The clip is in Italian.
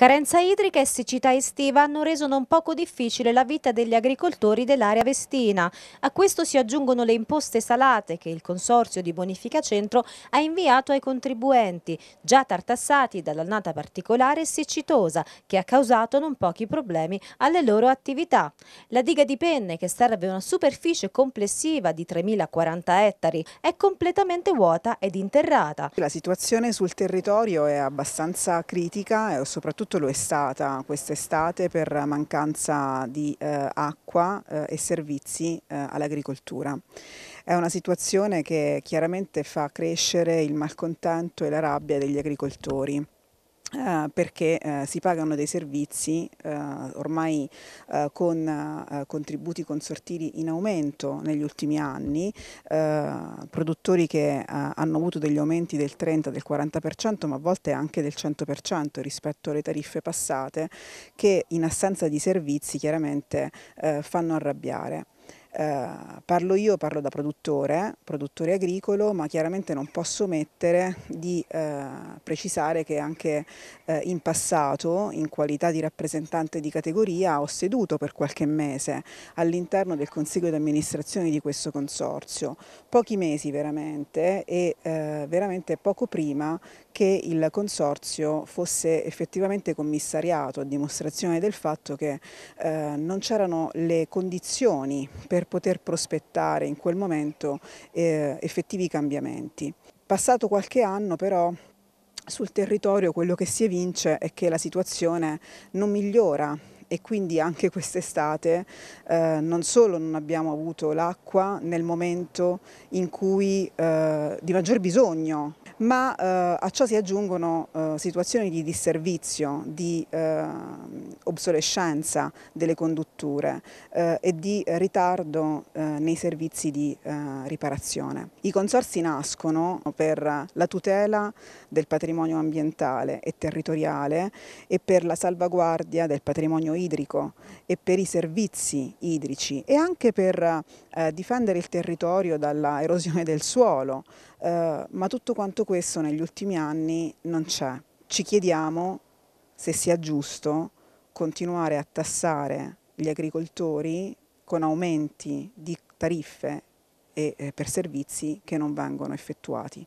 Carenza idrica e siccità estiva hanno reso non poco difficile la vita degli agricoltori dell'area vestina. A questo si aggiungono le imposte salate che il Consorzio di Bonifica Centro ha inviato ai contribuenti, già tartassati dall'annata particolare e siccitosa, che ha causato non pochi problemi alle loro attività. La diga di Penne, che serve una superficie complessiva di 3.040 ettari, è completamente vuota ed interrata. La situazione sul territorio è abbastanza critica e eh, soprattutto soprattutto lo è stata quest'estate per mancanza di eh, acqua eh, e servizi eh, all'agricoltura. È una situazione che chiaramente fa crescere il malcontento e la rabbia degli agricoltori. Eh, perché uh, si pagano dei servizi uh, ormai con contributi consortili in aumento negli ultimi anni, produttori che hanno avuto degli aumenti del 30, del 40% ma a volte anche del 100% rispetto alle tariffe passate che in assenza di servizi chiaramente fanno arrabbiare. Eh, parlo io, parlo da produttore, produttore agricolo, ma chiaramente non posso omettere di eh, precisare che anche eh, in passato, in qualità di rappresentante di categoria, ho seduto per qualche mese all'interno del consiglio di amministrazione di questo consorzio, pochi mesi veramente e eh, veramente poco prima che il consorzio fosse effettivamente commissariato a dimostrazione del fatto che eh, non c'erano le condizioni per per poter prospettare in quel momento eh, effettivi cambiamenti. Passato qualche anno però sul territorio quello che si evince è che la situazione non migliora e quindi anche quest'estate eh, non solo non abbiamo avuto l'acqua nel momento in cui eh, di maggior bisogno, ma eh, a ciò si aggiungono eh, situazioni di disservizio, di eh, obsolescenza delle condutture eh, e di ritardo nei servizi di riparazione. I consorsi nascono per la tutela del patrimonio ambientale e territoriale e per la salvaguardia del patrimonio idrico e per i servizi idrici e anche per eh, difendere il territorio dalla erosione del suolo, eh, ma tutto quanto questo negli ultimi anni non c'è. Ci chiediamo se sia giusto continuare a tassare gli agricoltori con aumenti di tariffe e eh, per servizi che non vengono effettuati.